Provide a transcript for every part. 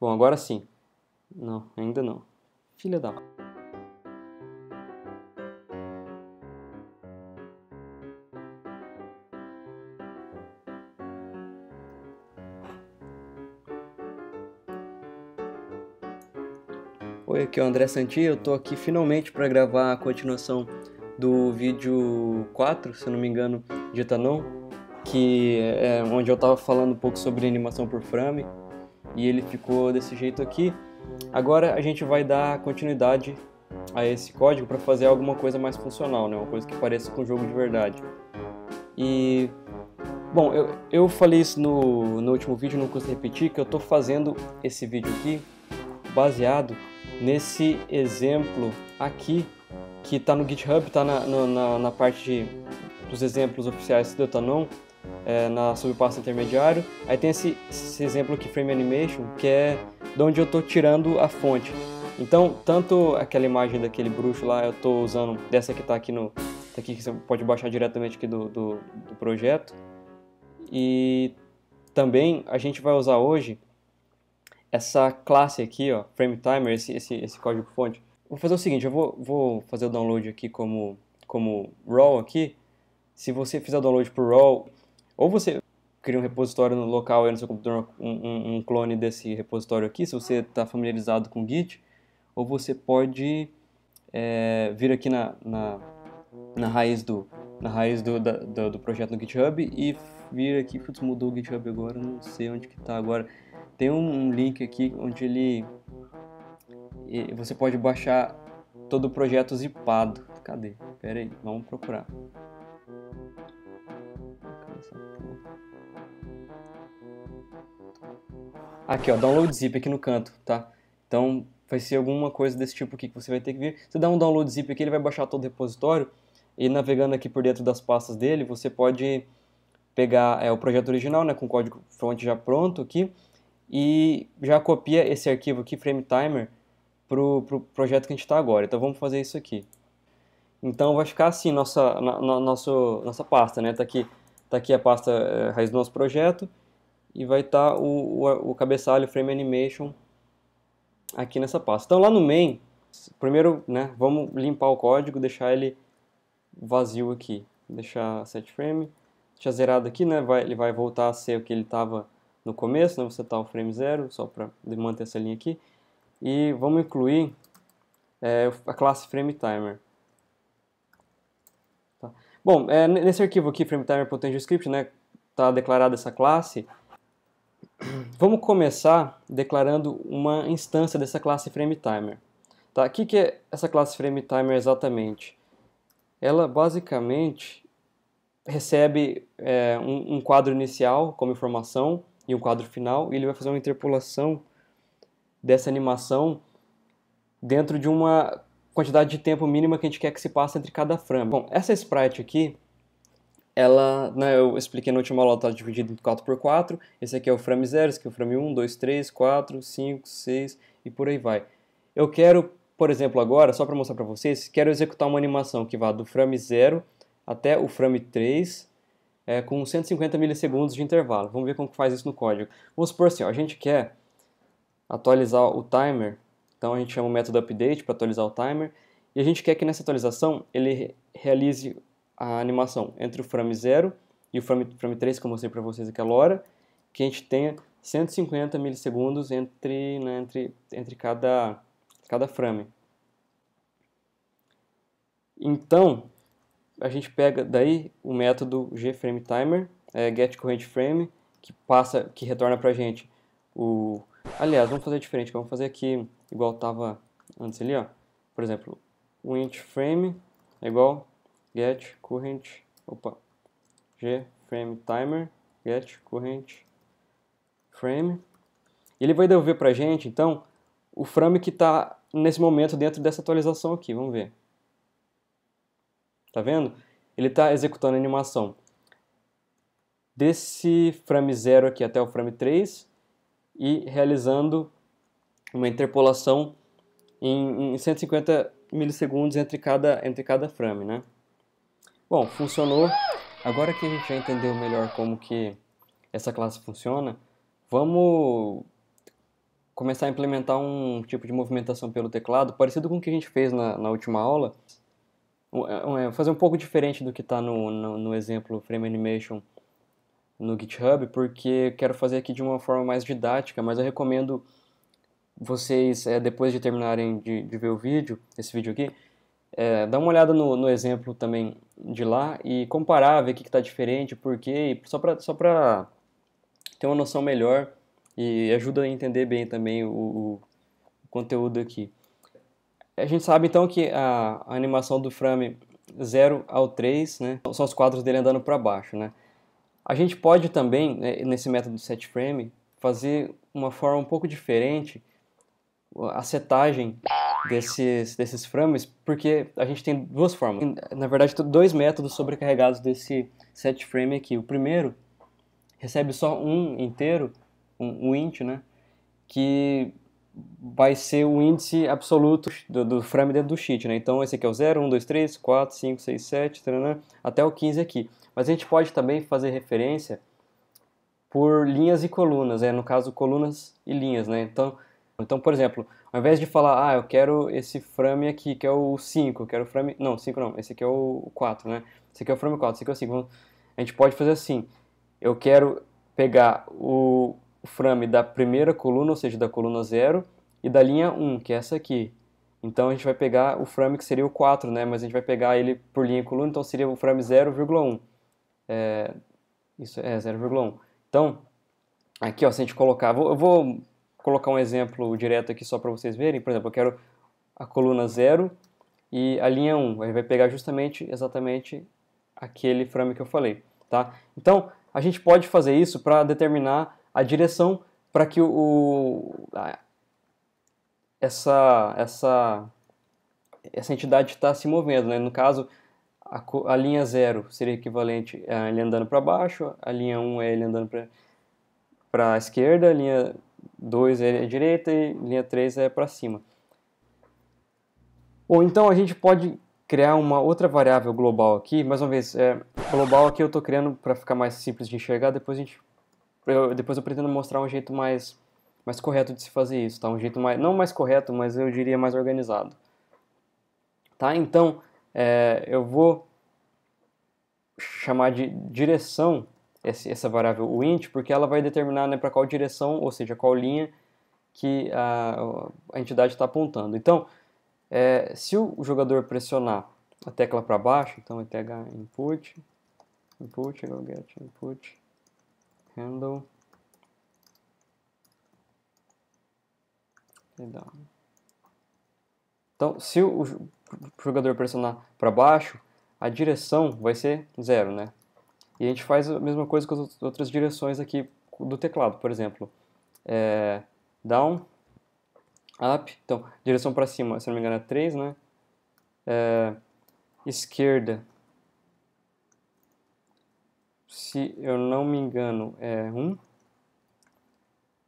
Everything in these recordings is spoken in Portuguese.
Bom, agora sim. Não, ainda não. Filha da. Oi, aqui é o André Santi, eu tô aqui finalmente para gravar a continuação do vídeo 4, se eu não me engano, de Etanon, que é onde eu tava falando um pouco sobre animação por frame e ele ficou desse jeito aqui. Agora a gente vai dar continuidade a esse código para fazer alguma coisa mais funcional, né? uma coisa que pareça com o jogo de verdade. E Bom, eu, eu falei isso no, no último vídeo, não custa repetir, que eu estou fazendo esse vídeo aqui baseado nesse exemplo aqui que está no GitHub, está na, na, na, parte de, dos exemplos oficiais do Etanon é, na subpasta intermediário. Aí tem esse, esse exemplo aqui, Frame Animation, que é de onde eu estou tirando a fonte. Então, tanto aquela imagem daquele bruxo lá, eu estou usando dessa que está aqui no... Tá aqui que você pode baixar diretamente aqui do, do, do projeto. E também a gente vai usar hoje essa classe aqui, ó, frame timer, esse, esse, esse código fonte. Vou fazer o seguinte, eu vou, vou fazer o download aqui como, como raw aqui. Se você fizer o download por raw, ou você cria um repositório no local aí no seu computador, um, um, clone desse repositório aqui, se você está familiarizado com Git, ou você pode é, vir aqui na, na, na, raiz, do, na raiz do, da, do, do projeto no GitHub e vir aqui, putz, mudou o GitHub agora, não sei onde que está agora. Tem um, um link aqui onde ele você pode baixar todo o projeto zipado. Cadê? Pera aí, vamos procurar. Aqui, ó, download zip aqui no canto, tá? Então, vai ser alguma coisa desse tipo aqui que você vai ter que vir. Você dá um download zip aqui, ele vai baixar todo o repositório. E navegando aqui por dentro das pastas dele, você pode pegar é, o projeto original, né, com o código fonte já pronto aqui, e já copia esse arquivo aqui, frame timer, pro projeto que a gente está agora. Então vamos fazer isso aqui. Então vai ficar assim nossa, na, na, nosso, nossa pasta, né? Tá aqui, tá aqui a pasta é, raiz do nosso projeto, e vai estar tá o, o, o, cabeçalho Frame Animation aqui nessa pasta. Então lá no main, primeiro né, vamos limpar o código, deixar ele vazio aqui, deixar set frame, deixar zerado aqui, né, vai, ele vai voltar a ser o que ele estava no começo, né, você tá o frame zero, só para manter essa linha aqui, e vamos incluir é, a classe frame timer. Tá. Bom, é, nesse arquivo aqui, frame timer.ng script, né, tá declarada essa classe, Vamos começar declarando uma instância dessa classe frame timer. Tá? O que, é essa classe frame timer exatamente? Ela basicamente recebe é, um, um, quadro inicial como informação e um quadro final, e ele vai fazer uma interpolação dessa animação dentro de uma quantidade de tempo mínima que a gente quer que se passe entre cada frame. Bom, essa sprite aqui, ela, né, eu expliquei na última aula, está dividido em 4x4, esse aqui é o frame 0, esse aqui é o frame 1, 2, 3, 4, 5, 6 e por aí vai. Eu quero, por exemplo, agora, só para mostrar para vocês, quero executar uma animação que vá do frame 0 até o frame 3, é, com 150 milissegundos de intervalo. Vamos ver como que faz isso no código. Vamos supor assim, ó, a gente quer atualizar o timer, então a gente chama o método update para atualizar o timer, e a gente quer que nessa atualização ele realize a animação entre o frame 0 e o frame, frame 3, que eu mostrei para vocês aquela hora, que a gente tenha 150 milissegundos entre, né, entre, entre cada, cada frame. Então, a gente pega daí o método gFrameTimer, é, getCurrentFrame, que passa, que retorna para gente o... Aliás, vamos fazer diferente, vamos fazer aqui igual tava antes ali, ó. Por exemplo, o intFrame é igual get current, opa, g frame timer, get current frame. Ele vai devolver para gente, então, o frame que está nesse momento dentro dessa atualização aqui, vamos ver. Tá vendo? Ele está executando a animação desse frame 0 aqui até o frame 3 e realizando uma interpolação em, em 150 milissegundos entre cada, entre cada frame, né? Bom, funcionou. Agora que a gente já entendeu melhor como que essa classe funciona, vamos começar a implementar um tipo de movimentação pelo teclado, parecido com o que a gente fez na, na última aula. É, é, fazer um pouco diferente do que está no, no, no exemplo Frame Animation no GitHub, porque quero fazer aqui de uma forma mais didática, mas eu recomendo vocês, é, depois de terminarem de, de, ver o vídeo, esse vídeo aqui, é, dá uma olhada no, no, exemplo também de lá e comparar, ver o que está diferente, por quê, só para só ter uma noção melhor e ajuda a entender bem também o, o conteúdo aqui. A gente sabe então que a, a animação do frame 0 ao 3 né, são os quadros dele andando para baixo. Né? A gente pode também, né, nesse método set frame, fazer uma forma um pouco diferente, a setagem desses, desses frames, porque a gente tem duas formas. Na verdade, dois métodos sobrecarregados desse set frame aqui. O primeiro recebe só um inteiro, um, um int, né? Que vai ser o índice absoluto do, do, frame dentro do sheet, né? Então esse aqui é o 0, 1, 2, 3, 4, 5, 6, 7, taranã, até o 15 aqui. Mas a gente pode também fazer referência por linhas e colunas, né? no caso colunas e linhas, né? Então, então por exemplo, ao invés de falar, ah, eu quero esse frame aqui, que é o 5, eu quero o frame... Não, 5 não, esse aqui é o 4, né? Esse aqui é o frame 4, esse aqui é o 5. A gente pode fazer assim, eu quero pegar o frame da primeira coluna, ou seja, da coluna 0, e da linha 1, que é essa aqui. Então a gente vai pegar o frame que seria o 4, né? Mas a gente vai pegar ele por linha e coluna, então seria o frame 0,1. É, isso é 0,1. Então, aqui ó, se a gente colocar, eu vou colocar um exemplo direto aqui só para vocês verem. Por exemplo, eu quero a coluna 0 e a linha 1. Um. Ele vai pegar justamente, exatamente aquele frame que eu falei. Tá? Então, a gente pode fazer isso para determinar a direção para que o, essa, essa, essa entidade está se movendo. Né? No caso, a, a linha 0 seria equivalente a ele andando para baixo, a linha 1 um é ele andando para a esquerda, a linha 2 é direita e linha 3 é para cima. Ou então a gente pode criar uma outra variável global aqui, mais uma vez, é, global aqui eu estou criando para ficar mais simples de enxergar, depois, a gente, eu, depois eu pretendo mostrar um jeito mais, mais correto de se fazer isso, tá? um jeito mais, não mais correto, mas eu diria mais organizado. Tá? Então, é, eu vou chamar de direção essa variável int porque ela vai determinar né, para qual direção, ou seja, qual linha que a, a entidade está apontando. Então, é, se o jogador pressionar a tecla para baixo, então é TH input, input, go get input, handle, Então, se o jogador pressionar para baixo, a direção vai ser zero, né? E a gente faz a mesma coisa com as outras direções aqui do teclado, por exemplo. É, down, up, então, direção para cima, se não me engano é 3, né? É, esquerda, se eu não me engano é 1. Um.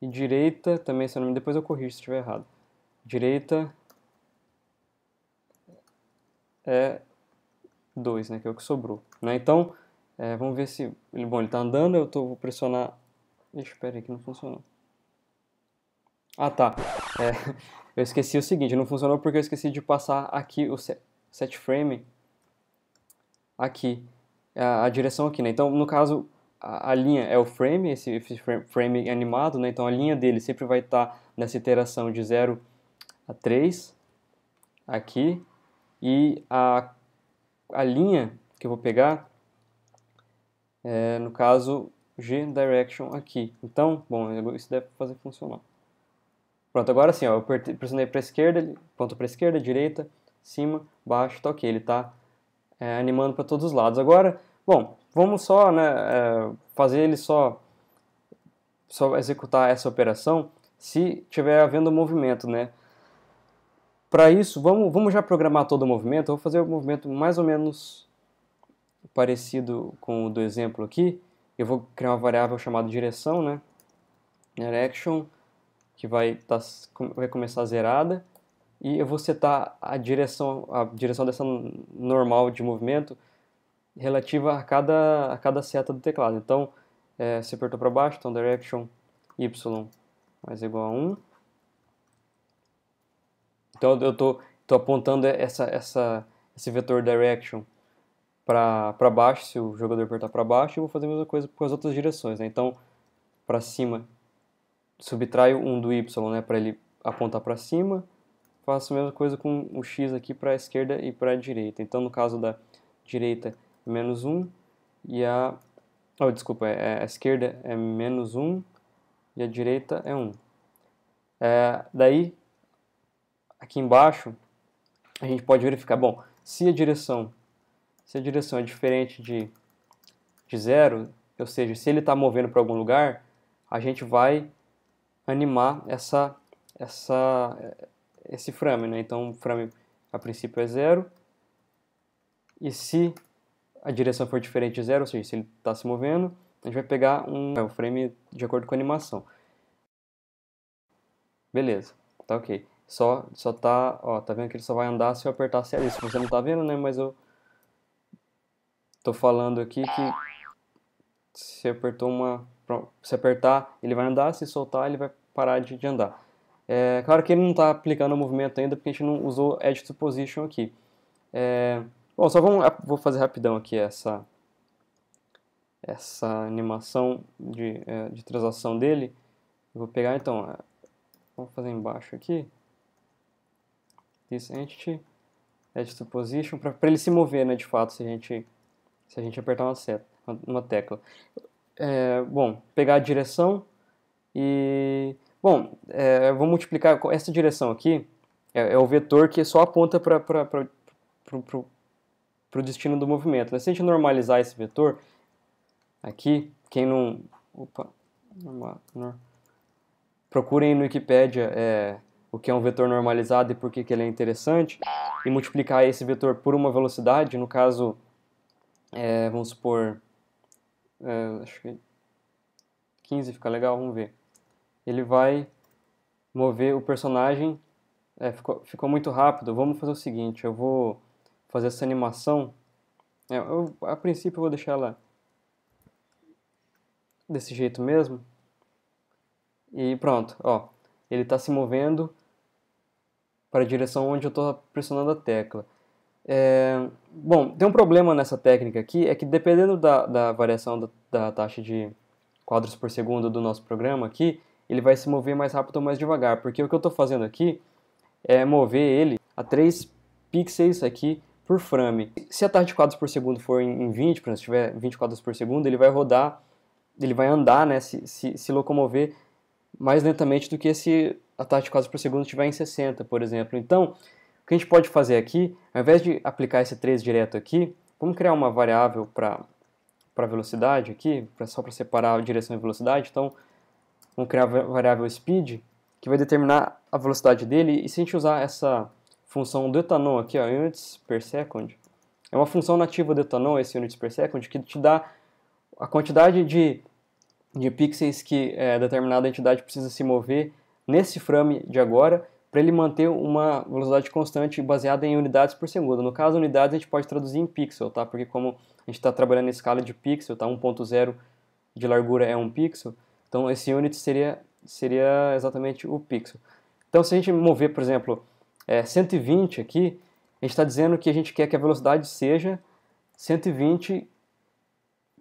E direita também, se eu não me depois eu corrijo se estiver errado. Direita é 2, né, que é o que sobrou. Né? Então, é, vamos ver se... Ele, bom, ele tá andando, eu tô, vou pressionar... Ixi, aí que não funcionou. Ah, tá. É, eu esqueci o seguinte, não funcionou porque eu esqueci de passar aqui o set, frame aqui, a, a, direção aqui, né? Então, no caso, a, a linha é o frame, esse, frame, frame, animado, né? Então, a linha dele sempre vai estar tá nessa iteração de 0 a 3, aqui, e a, a linha que eu vou pegar é, no caso G direction aqui. Então, bom, isso deve fazer funcionar. Pronto, agora sim, ó, eu pressionei para esquerda, ponto para esquerda, direita, cima, baixo, tá ok, ele está é, animando para todos os lados. Agora, bom, vamos só né, é, fazer ele só, só executar essa operação se tiver havendo movimento, né? Para isso, vamos, vamos já programar todo o movimento, eu vou fazer o movimento mais ou menos parecido com o do exemplo aqui, eu vou criar uma variável chamada direção, né? Direction, que vai, tá, vai começar zerada. E eu vou setar a direção, a direção dessa normal de movimento relativa a cada, a cada seta do teclado. Então, é, se apertou para baixo, então direction y mais igual a 1. Então eu estou apontando essa, essa, esse vetor direction para baixo, se o jogador apertar para baixo, eu vou fazer a mesma coisa com as outras direções. Né? Então, para cima, subtraio um do Y né, para ele apontar para cima, faço a mesma coisa com o X aqui para a esquerda e para a direita. Então, no caso da direita, é menos 1, e a... Oh, desculpa, é, é a esquerda é menos 1 e a direita é 1. É, daí, aqui embaixo, a gente pode verificar, bom, se a direção se a direção é diferente de, de zero, ou seja, se ele está movendo para algum lugar, a gente vai animar essa, essa, esse frame. Né? Então, o frame a princípio é zero. E se a direção for diferente de zero, ou seja, se ele está se movendo, a gente vai pegar um, é, frame de acordo com a animação. Beleza, tá ok. Só, só tá, ó, tá vendo que ele só vai andar se eu apertar a série. Isso você não tá vendo, né, mas eu Tô falando aqui que se apertou uma se apertar ele vai andar, se soltar ele vai parar de, de andar. É, claro que ele não está aplicando o movimento ainda porque a gente não usou edit to position aqui. É, bom, só vamos, vou fazer rapidão aqui essa essa animação de, é, de transação dele. vou pegar então, é, vamos fazer embaixo aqui. This entity, edit to position, para ele se mover, né, de fato, se a gente se a gente apertar uma seta, uma tecla. É, bom, pegar a direção e... Bom, é, eu vou multiplicar essa direção aqui, é, é o vetor que só aponta para o destino do movimento. Né? Se a gente normalizar esse vetor, aqui, quem não... Opa, normal, normal. procurem no Wikipedia é, o que é um vetor normalizado e por que, que ele é interessante, e multiplicar esse vetor por uma velocidade, no caso é, vamos supor, é, acho que 15 fica legal, vamos ver. Ele vai mover o personagem, é, ficou, ficou muito rápido, vamos fazer o seguinte, eu vou fazer essa animação, é, eu, a princípio eu vou deixar ela desse jeito mesmo, e pronto, ó, ele está se movendo para a direção onde eu estou pressionando a tecla. É, bom, tem um problema nessa técnica aqui, é que dependendo da, da variação da, da, taxa de quadros por segundo do nosso programa aqui, ele vai se mover mais rápido ou mais devagar, porque o que eu estou fazendo aqui é mover ele a 3 pixels aqui por frame. Se a taxa de quadros por segundo for em, em 20, por exemplo, se tiver 20 quadros por segundo, ele vai rodar, ele vai andar, né, se, se, se locomover mais lentamente do que se a taxa de quadros por segundo estiver em 60, por exemplo. Então, que a gente pode fazer aqui, ao invés de aplicar esse 3 direto aqui, vamos criar uma variável para velocidade aqui, pra, só para separar a direção e velocidade. Então, vamos criar a variável speed, que vai determinar a velocidade dele. E se a gente usar essa função do etanol aqui, ó, units per second, é uma função nativa do etanol, esse units per second, que te dá a quantidade de, de pixels que é, determinada entidade precisa se mover nesse frame de agora para ele manter uma velocidade constante baseada em unidades por segundo. No caso, unidades a gente pode traduzir em pixel, tá? Porque como a gente está trabalhando em escala de pixel, tá? 1.0 de largura é um pixel, então esse unit seria, seria exatamente o pixel. Então se a gente mover, por exemplo, é, 120 aqui, a gente está dizendo que a gente quer que a velocidade seja 120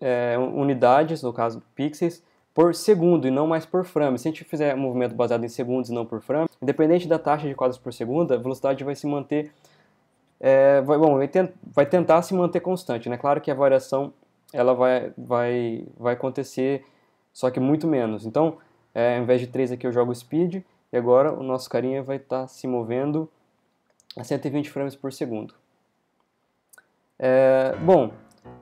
é, unidades, no caso pixels, por segundo e não mais por frame. Se a gente fizer um movimento baseado em segundos e não por frame, independente da taxa de quadros por segundo, a velocidade vai se manter, é, vai, bom, vai, tent, vai, tentar se manter constante. É né? claro que a variação ela vai, vai, vai acontecer, só que muito menos. Então, é, ao invés de 3 aqui eu jogo speed, e agora o nosso carinha vai estar tá se movendo a 120 frames por segundo. É, bom,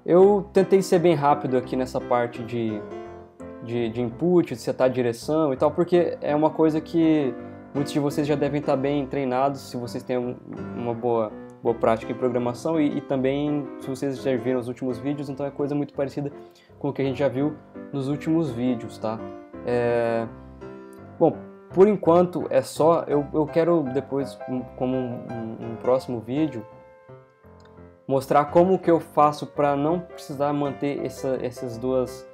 eu tentei ser bem rápido aqui nessa parte de de, de input, de setar a direção e tal, porque é uma coisa que muitos de vocês já devem estar bem treinados se vocês têm uma boa, boa prática em programação e, e, também se vocês já viram os últimos vídeos, então é coisa muito parecida com o que a gente já viu nos últimos vídeos, tá? É... Bom, por enquanto é só, eu, eu quero depois, como um, um, um próximo vídeo, mostrar como que eu faço para não precisar manter essa, essas duas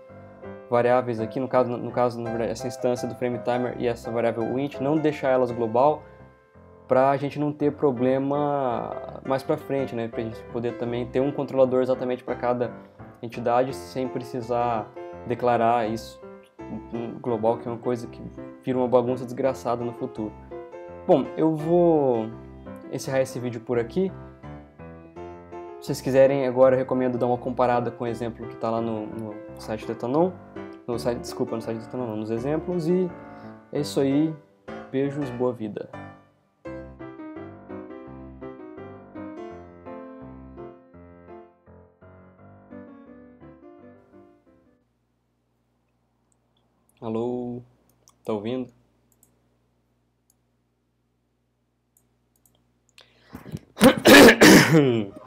variáveis aqui, no caso, no caso essa instância do frame timer e essa variável int, não deixar elas global para a gente não ter problema mais para frente, né? Para a gente poder também ter um controlador exatamente para cada entidade sem precisar declarar isso global, que é uma coisa que vira uma bagunça desgraçada no futuro. Bom, eu vou encerrar esse vídeo por aqui. Se vocês quiserem, agora eu recomendo dar uma comparada com o exemplo que está lá no, no, site do Etanon. No site, desculpa, no site do Etanon, nos exemplos. E é isso aí. Beijos, boa vida. Alô? Tá ouvindo?